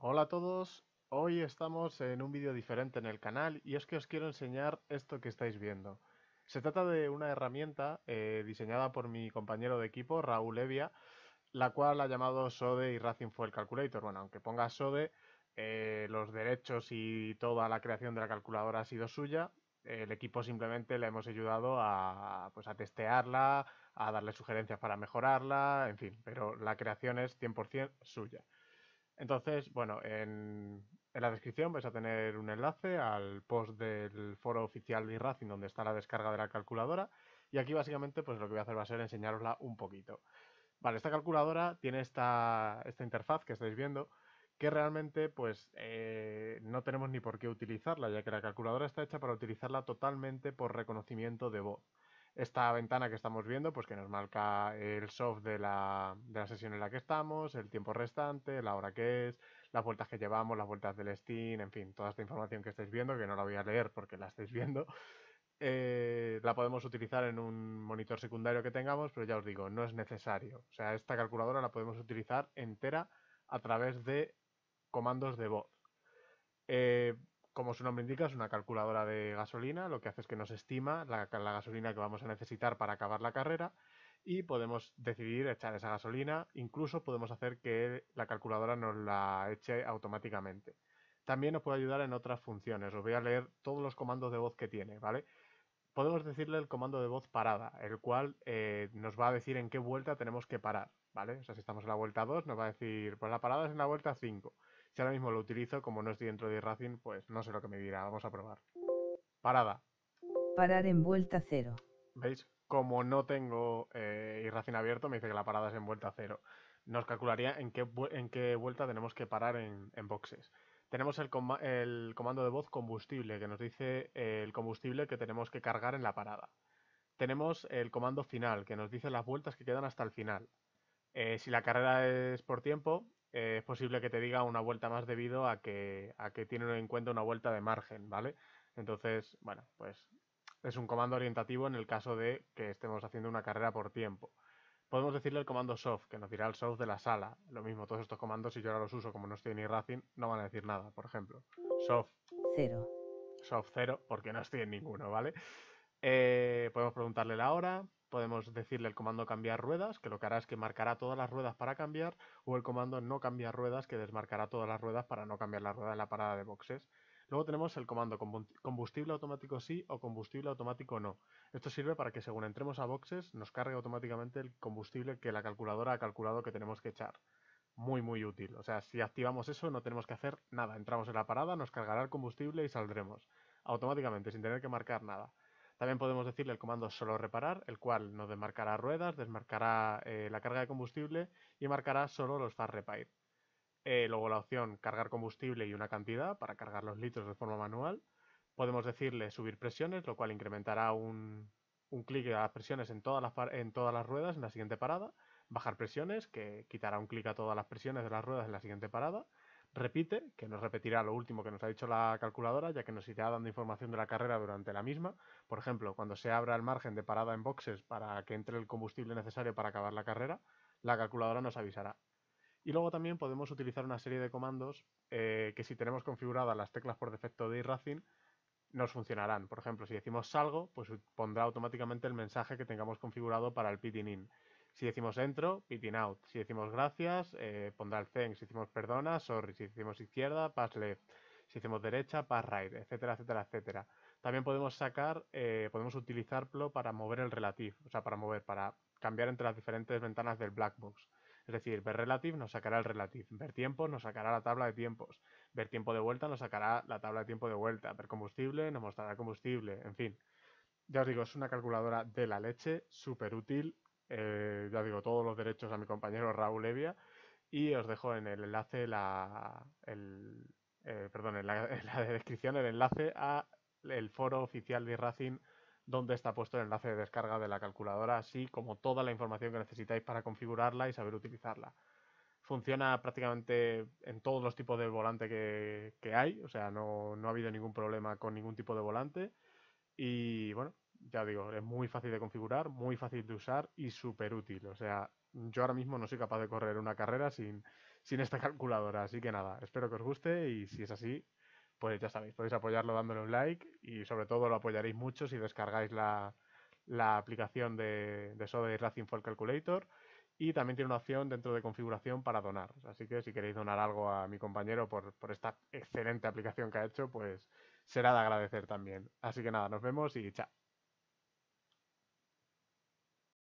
Hola a todos, hoy estamos en un vídeo diferente en el canal y es que os quiero enseñar esto que estáis viendo. Se trata de una herramienta eh, diseñada por mi compañero de equipo, Raúl Evia, la cual ha llamado SODE y Racing Fuel Calculator. Bueno, aunque ponga SODE, eh, los derechos y toda la creación de la calculadora ha sido suya. El equipo simplemente le hemos ayudado a, pues, a testearla, a darle sugerencias para mejorarla, en fin, pero la creación es 100% suya. Entonces, bueno, en, la descripción vais a tener un enlace al post del foro oficial de Racing donde está la descarga de la calculadora. Y aquí básicamente pues lo que voy a hacer va a ser enseñarosla un poquito. Vale, esta calculadora tiene esta, esta interfaz que estáis viendo que realmente pues eh, no tenemos ni por qué utilizarla ya que la calculadora está hecha para utilizarla totalmente por reconocimiento de voz esta ventana que estamos viendo, pues que nos marca el soft de la, sesión en la que estamos, el tiempo restante, la hora que es, las vueltas que llevamos, las vueltas del Steam, en fin, toda esta información que estáis viendo, que no la voy a leer porque la estáis viendo, eh, la podemos utilizar en un monitor secundario que tengamos, pero ya os digo, no es necesario. O sea, esta calculadora la podemos utilizar entera a través de comandos de voz. Eh, como su nombre indica, es una calculadora de gasolina, lo que hace es que nos estima la, gasolina que vamos a necesitar para acabar la carrera y podemos decidir echar esa gasolina, incluso podemos hacer que la calculadora nos la eche automáticamente. También nos puede ayudar en otras funciones, os voy a leer todos los comandos de voz que tiene, ¿vale? Podemos decirle el comando de voz parada, el cual eh, nos va a decir en qué vuelta tenemos que parar, ¿vale? si estamos en la vuelta 2, nos va a decir, pues la parada es en la vuelta 5. Si ahora mismo lo utilizo, como no estoy dentro de Racing, pues no sé lo que me dirá. Vamos a probar. Parada. Parar en vuelta cero. ¿Veis? Como no tengo eh, abierto, me dice que la parada es en vuelta cero. Nos calcularía en qué, en qué vuelta tenemos que parar en, boxes. Tenemos el, comando de voz combustible, que nos dice eh, el combustible que tenemos que cargar en la parada. Tenemos el comando final, que nos dice las vueltas que quedan hasta el final. Eh, si la carrera es por tiempo, eh, es posible que te diga una vuelta más debido a que, a tiene en cuenta una vuelta de margen, ¿vale? Entonces, bueno, pues es un comando orientativo en el caso de que estemos haciendo una carrera por tiempo. Podemos decirle el comando soft, que nos dirá el soft de la sala. Lo mismo, todos estos comandos, si yo ahora los uso como no estoy en racing, no van a decir nada, por ejemplo. Soft. Cero. Soft cero, porque no estoy en ninguno, ¿vale? Eh, podemos preguntarle la hora, Podemos decirle el comando cambiar ruedas, que lo que hará es que marcará todas las ruedas para cambiar, o el comando no cambiar ruedas, que desmarcará todas las ruedas para no cambiar la rueda en la parada de boxes. Luego tenemos el comando combustible automático sí o combustible automático no. Esto sirve para que según entremos a boxes nos cargue automáticamente el combustible que la calculadora ha calculado que tenemos que echar. Muy muy útil. O sea, si activamos eso no tenemos que hacer nada. Entramos en la parada, nos cargará el combustible y saldremos. Automáticamente, sin tener que marcar nada. También podemos decirle el comando solo reparar, el cual nos desmarcará ruedas, desmarcará eh, la carga de combustible y marcará solo los Far repair. Eh, luego la opción cargar combustible y una cantidad para cargar los litros de forma manual. Podemos decirle subir presiones, lo cual incrementará un, clic a las presiones en todas las, en todas las ruedas en la siguiente parada. Bajar presiones, que quitará un clic a todas las presiones de las ruedas en la siguiente parada repite, que nos repetirá lo último que nos ha dicho la calculadora, ya que nos irá dando información de la carrera durante la misma. Por ejemplo, cuando se abra el margen de parada en boxes para que entre el combustible necesario para acabar la carrera, la calculadora nos avisará. Y luego también podemos utilizar una serie de comandos eh, que si tenemos configuradas las teclas por defecto de iRacing, nos funcionarán. Por ejemplo, si decimos salgo, pues pondrá automáticamente el mensaje que tengamos configurado para el pitting in. Si decimos entro, pit out. Si decimos gracias, eh, pondrá el Si decimos perdona, sorry. Si decimos izquierda, pass left. Si decimos derecha, pass right, etcétera, etcétera, etcétera. También podemos sacar, eh, podemos utilizarlo para mover el relative, o sea, para mover, para cambiar entre las diferentes ventanas del black box. Es decir, ver relative nos sacará el relative, ver tiempo nos sacará la tabla de tiempos, ver tiempo de vuelta nos sacará la tabla de tiempo de vuelta, ver combustible nos mostrará combustible, en fin. Ya os digo, es una calculadora de la leche, súper útil, eh, ya digo, todos los derechos a mi compañero Raúl Evia y os dejo en el enlace la, el, eh, perdón, en la, descripción el enlace a el foro oficial de Racing donde está puesto el enlace de descarga de la calculadora, así como toda la información que necesitáis para configurarla y saber utilizarla. Funciona prácticamente en todos los tipos de volante que, hay, o sea, no, no ha habido ningún problema con ningún tipo de volante. Y bueno, ya digo, es muy fácil de configurar, muy fácil de usar y súper útil. O sea, yo ahora mismo no soy capaz de correr una carrera sin, sin esta calculadora. Así que nada, espero que os guste y si es así, pues ya sabéis, podéis apoyarlo dándole un like y sobre todo lo apoyaréis mucho si descargáis la, aplicación de, de Soda y Racing for Calculator. Y también tiene una opción dentro de configuración para donar. Así que si queréis donar algo a mi compañero por esta excelente aplicación que ha hecho, pues será de agradecer también. Así que nada, nos vemos y chao.